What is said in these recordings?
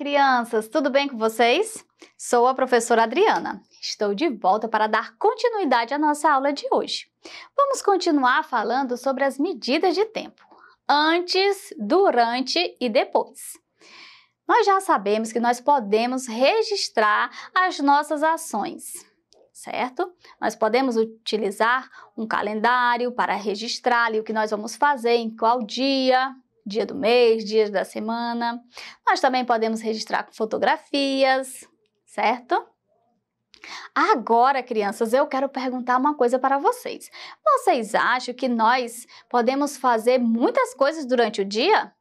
crianças! Tudo bem com vocês? Sou a professora Adriana. Estou de volta para dar continuidade à nossa aula de hoje. Vamos continuar falando sobre as medidas de tempo, antes, durante e depois. Nós já sabemos que nós podemos registrar as nossas ações, certo? Nós podemos utilizar um calendário para registrar o que nós vamos fazer, em qual dia, dia do mês, dias da semana. Nós também podemos registrar com fotografias, certo? Agora, crianças, eu quero perguntar uma coisa para vocês. Vocês acham que nós podemos fazer muitas coisas durante o dia?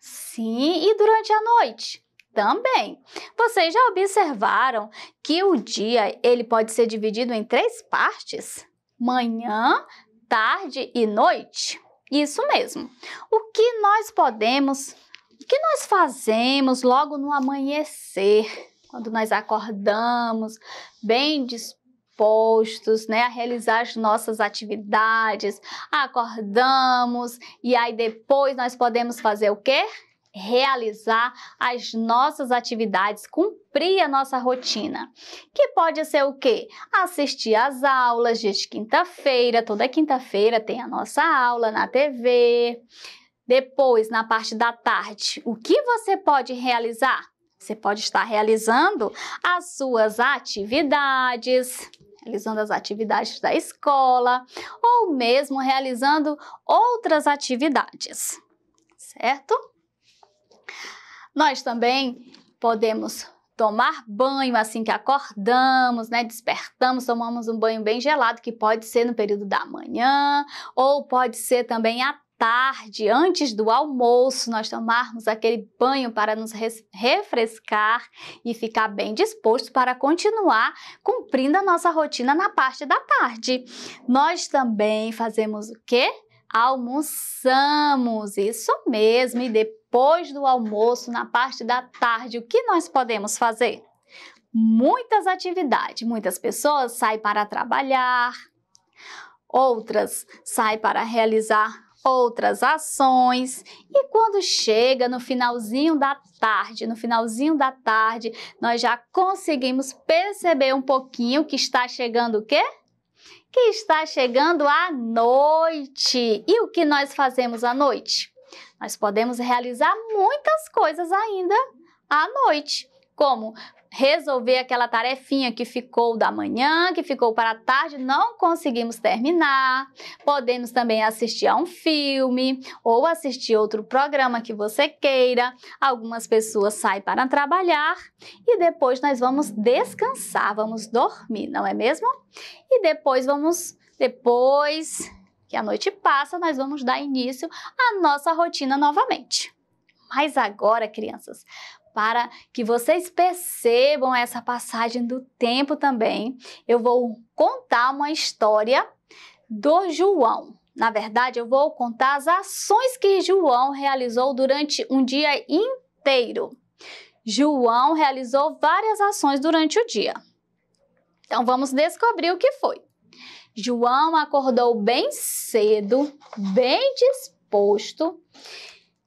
Sim, e durante a noite? Também. Vocês já observaram que o dia ele pode ser dividido em três partes? Manhã, tarde e noite? Isso mesmo. O que nós podemos, o que nós fazemos logo no amanhecer, quando nós acordamos, bem dispostos, né, a realizar as nossas atividades, acordamos e aí depois nós podemos fazer o quê? realizar as nossas atividades, cumprir a nossa rotina. Que pode ser o quê? Assistir às aulas de quinta-feira, toda quinta-feira tem a nossa aula na TV. Depois, na parte da tarde, o que você pode realizar? Você pode estar realizando as suas atividades, realizando as atividades da escola ou mesmo realizando outras atividades, certo? Nós também podemos tomar banho assim que acordamos, né? Despertamos, tomamos um banho bem gelado, que pode ser no período da manhã ou pode ser também à tarde, antes do almoço, nós tomarmos aquele banho para nos refrescar e ficar bem disposto para continuar cumprindo a nossa rotina na parte da tarde. Nós também fazemos o quê? Almoçamos, isso mesmo, e depois depois do almoço, na parte da tarde, o que nós podemos fazer? Muitas atividades. Muitas pessoas saem para trabalhar, outras saem para realizar outras ações. E quando chega no finalzinho da tarde, no finalzinho da tarde, nós já conseguimos perceber um pouquinho que está chegando o quê? Que está chegando a noite. E o que nós fazemos à noite? Nós podemos realizar muitas coisas ainda à noite, como resolver aquela tarefinha que ficou da manhã, que ficou para a tarde, não conseguimos terminar. Podemos também assistir a um filme ou assistir outro programa que você queira. Algumas pessoas saem para trabalhar e depois nós vamos descansar, vamos dormir, não é mesmo? E depois vamos depois que a noite passa, nós vamos dar início à nossa rotina novamente. Mas agora, crianças, para que vocês percebam essa passagem do tempo também, eu vou contar uma história do João. Na verdade, eu vou contar as ações que João realizou durante um dia inteiro. João realizou várias ações durante o dia. Então vamos descobrir o que foi. João acordou bem cedo, bem disposto.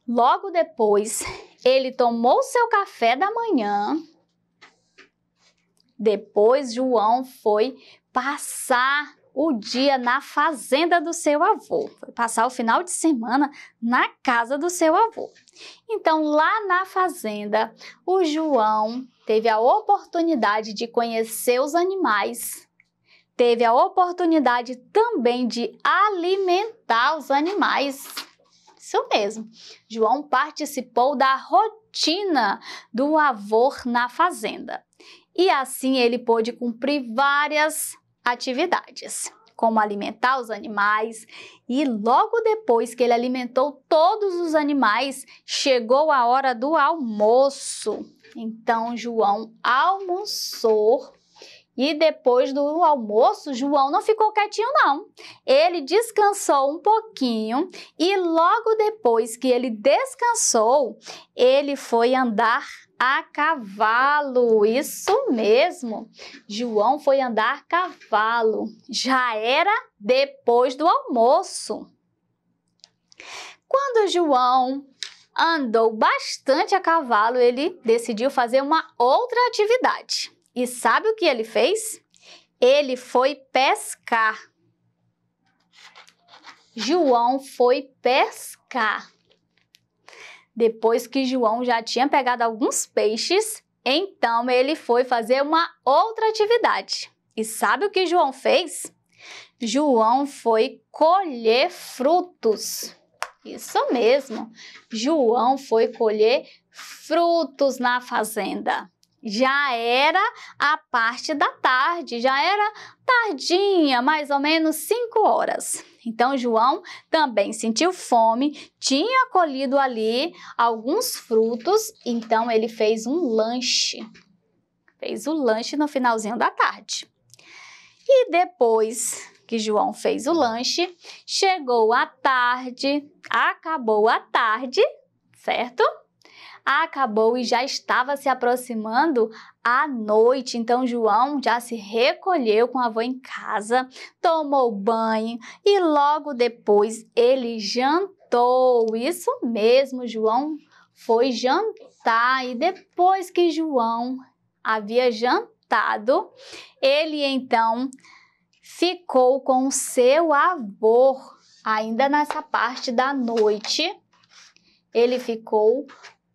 Logo depois, ele tomou seu café da manhã. Depois, João foi passar o dia na fazenda do seu avô, foi passar o final de semana na casa do seu avô. Então, lá na fazenda, o João teve a oportunidade de conhecer os animais teve a oportunidade também de alimentar os animais. Isso mesmo. João participou da rotina do avô na fazenda. E assim ele pôde cumprir várias atividades, como alimentar os animais, e logo depois que ele alimentou todos os animais, chegou a hora do almoço. Então João almoçou e depois do almoço, João não ficou quietinho, não. Ele descansou um pouquinho e logo depois que ele descansou, ele foi andar a cavalo. Isso mesmo. João foi andar a cavalo. Já era depois do almoço. Quando João andou bastante a cavalo, ele decidiu fazer uma outra atividade. E sabe o que ele fez? Ele foi pescar. João foi pescar. Depois que João já tinha pegado alguns peixes, então ele foi fazer uma outra atividade. E sabe o que João fez? João foi colher frutos. Isso mesmo. João foi colher frutos na fazenda já era a parte da tarde, já era tardinha, mais ou menos 5 horas. Então João também sentiu fome, tinha colhido ali alguns frutos, então ele fez um lanche. Fez o lanche no finalzinho da tarde. E depois que João fez o lanche, chegou a tarde, acabou a tarde, certo? acabou e já estava se aproximando a noite. Então João já se recolheu com a avó em casa, tomou banho e logo depois ele jantou. Isso mesmo, João foi jantar e depois que João havia jantado, ele então ficou com seu avô ainda nessa parte da noite. Ele ficou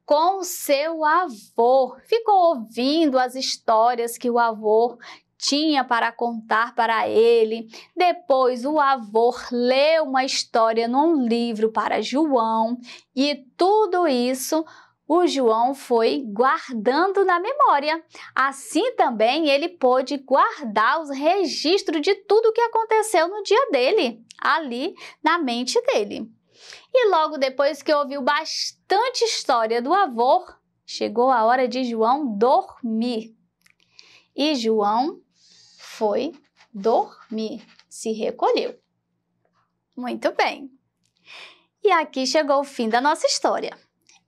com seu avô. Ficou ouvindo as histórias que o avô tinha para contar para ele. Depois, o avô leu uma história num livro para João e tudo isso o João foi guardando na memória. Assim também ele pôde guardar os registros de tudo o que aconteceu no dia dele, ali na mente dele. E logo depois que ouviu bastante história do avô, chegou a hora de João dormir. E João foi dormir, se recolheu. Muito bem. E aqui chegou o fim da nossa história.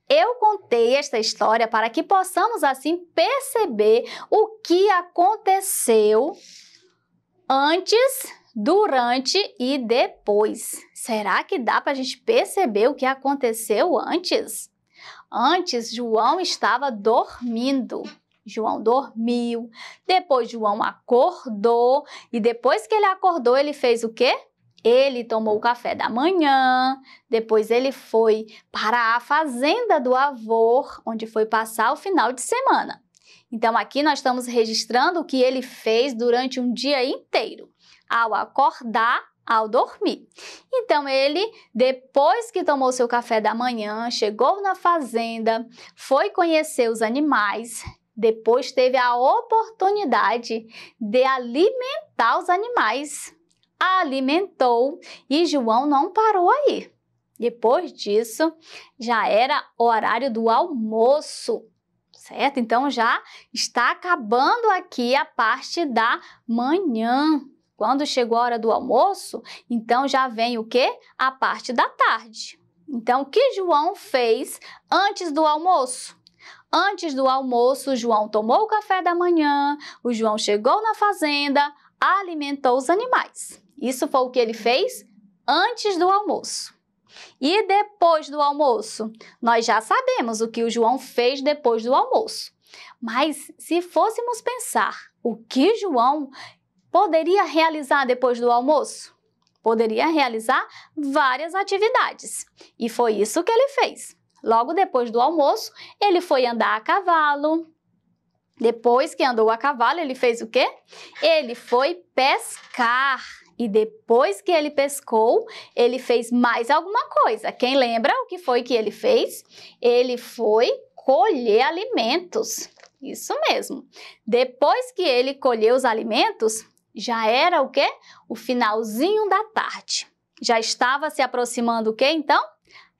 Eu contei esta história para que possamos assim perceber o que aconteceu antes durante e depois. Será que dá para a gente perceber o que aconteceu antes? Antes, João estava dormindo. João dormiu, depois João acordou e depois que ele acordou, ele fez o quê? Ele tomou o café da manhã, depois ele foi para a fazenda do avô, onde foi passar o final de semana. Então aqui nós estamos registrando o que ele fez durante um dia inteiro ao acordar, ao dormir. Então ele, depois que tomou seu café da manhã, chegou na fazenda, foi conhecer os animais, depois teve a oportunidade de alimentar os animais. Alimentou e João não parou aí. Depois disso, já era horário do almoço, certo? Então já está acabando aqui a parte da manhã. Quando chegou a hora do almoço, então já vem o que? A parte da tarde. Então, o que João fez antes do almoço? Antes do almoço, João tomou o café da manhã, o João chegou na fazenda, alimentou os animais. Isso foi o que ele fez antes do almoço. E depois do almoço? Nós já sabemos o que o João fez depois do almoço. Mas se fôssemos pensar o que João Poderia realizar depois do almoço? Poderia realizar várias atividades. E foi isso que ele fez. Logo depois do almoço, ele foi andar a cavalo. Depois que andou a cavalo, ele fez o quê? Ele foi pescar. E depois que ele pescou, ele fez mais alguma coisa. Quem lembra o que foi que ele fez? Ele foi colher alimentos. Isso mesmo. Depois que ele colheu os alimentos, já era o quê? O finalzinho da tarde. Já estava se aproximando o quê então?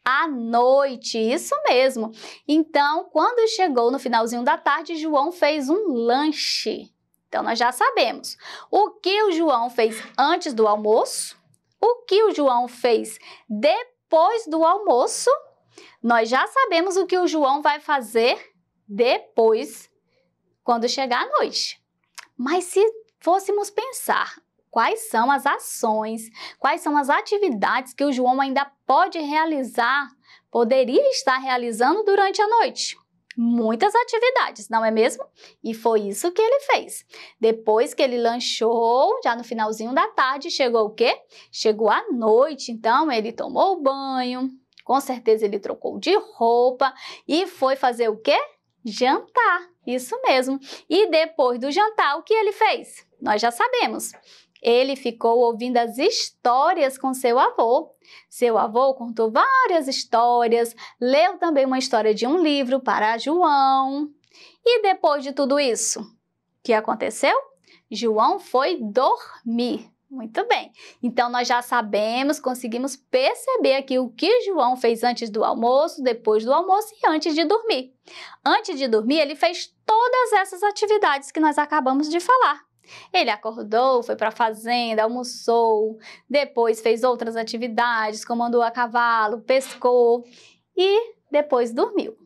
a noite, isso mesmo. Então, quando chegou no finalzinho da tarde, João fez um lanche. Então, nós já sabemos o que o João fez antes do almoço, o que o João fez depois do almoço. Nós já sabemos o que o João vai fazer depois, quando chegar à noite. Mas se fôssemos pensar quais são as ações, quais são as atividades que o João ainda pode realizar, poderia estar realizando durante a noite. Muitas atividades, não é mesmo? E foi isso que ele fez. Depois que ele lanchou, já no finalzinho da tarde, chegou o quê? Chegou a noite, então ele tomou banho, com certeza ele trocou de roupa e foi fazer o quê? Jantar. Isso mesmo. E depois do jantar, o que ele fez? Nós já sabemos. Ele ficou ouvindo as histórias com seu avô. Seu avô contou várias histórias, leu também uma história de um livro para João. E depois de tudo isso, o que aconteceu? João foi dormir. Muito bem. Então nós já sabemos, conseguimos perceber aqui o que João fez antes do almoço, depois do almoço e antes de dormir. Antes de dormir, ele fez todas essas atividades que nós acabamos de falar. Ele acordou, foi para a fazenda, almoçou, depois fez outras atividades, comandou a cavalo, pescou e depois dormiu.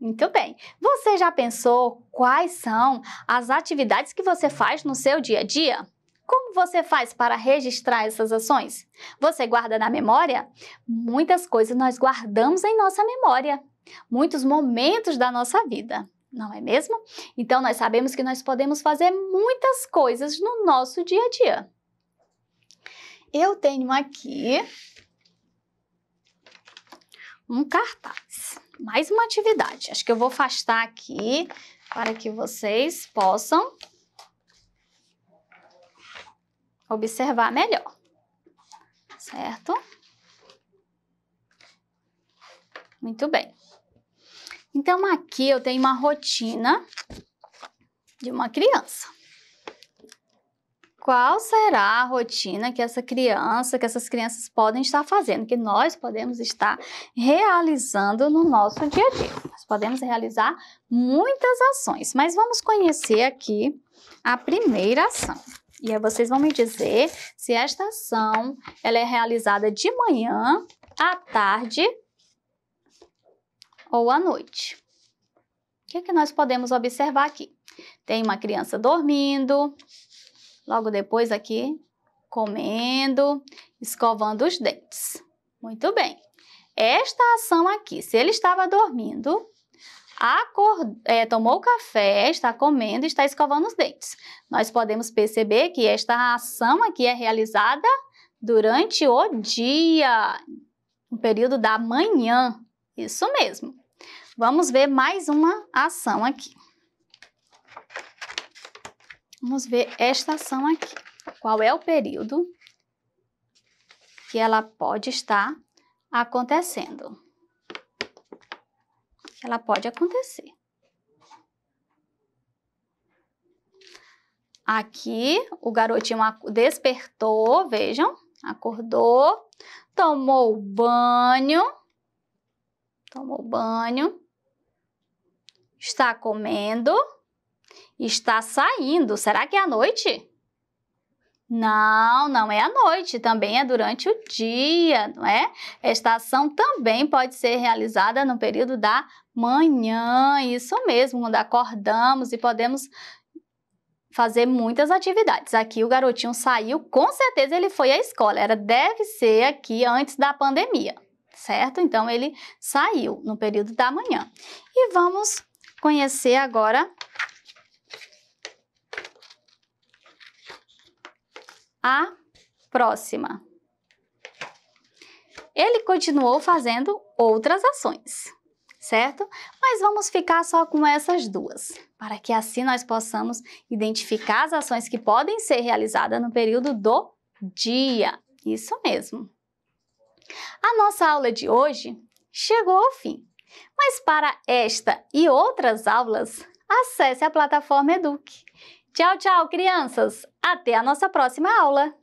Muito bem. Você já pensou quais são as atividades que você faz no seu dia a dia? Como você faz para registrar essas ações? Você guarda na memória? Muitas coisas nós guardamos em nossa memória, muitos momentos da nossa vida não é mesmo? Então, nós sabemos que nós podemos fazer muitas coisas no nosso dia a dia. Eu tenho aqui um cartaz, mais uma atividade. Acho que eu vou afastar aqui para que vocês possam observar melhor, certo? Muito bem. Então, aqui eu tenho uma rotina de uma criança. Qual será a rotina que essa criança, que essas crianças podem estar fazendo, que nós podemos estar realizando no nosso dia a dia? Nós podemos realizar muitas ações, mas vamos conhecer aqui a primeira ação. E aí vocês vão me dizer se esta ação ela é realizada de manhã, à tarde ou à noite. O que, é que nós podemos observar aqui? Tem uma criança dormindo, logo depois aqui, comendo, escovando os dentes. Muito bem. Esta ação aqui, se ele estava dormindo, é, tomou café, está comendo e está escovando os dentes. Nós podemos perceber que esta ação aqui é realizada durante o dia, no período da manhã. Isso mesmo. Vamos ver mais uma ação aqui. Vamos ver esta ação aqui. Qual é o período que ela pode estar acontecendo? Que ela pode acontecer. Aqui, o garotinho despertou, vejam, acordou, tomou banho, tomou banho, está comendo, está saindo. Será que é à noite? Não, não é à noite, também é durante o dia, não é? Esta ação também pode ser realizada no período da manhã, isso mesmo, quando acordamos e podemos fazer muitas atividades. Aqui o garotinho saiu, com certeza ele foi à escola, era deve ser aqui antes da pandemia, certo? Então ele saiu no período da manhã. E vamos conhecer agora a próxima. Ele continuou fazendo outras ações, certo? Mas vamos ficar só com essas duas, para que assim nós possamos identificar as ações que podem ser realizadas no período do dia. Isso mesmo. A nossa aula de hoje chegou ao fim. Mas para esta e outras aulas, acesse a plataforma Eduque. Tchau, tchau, crianças! Até a nossa próxima aula!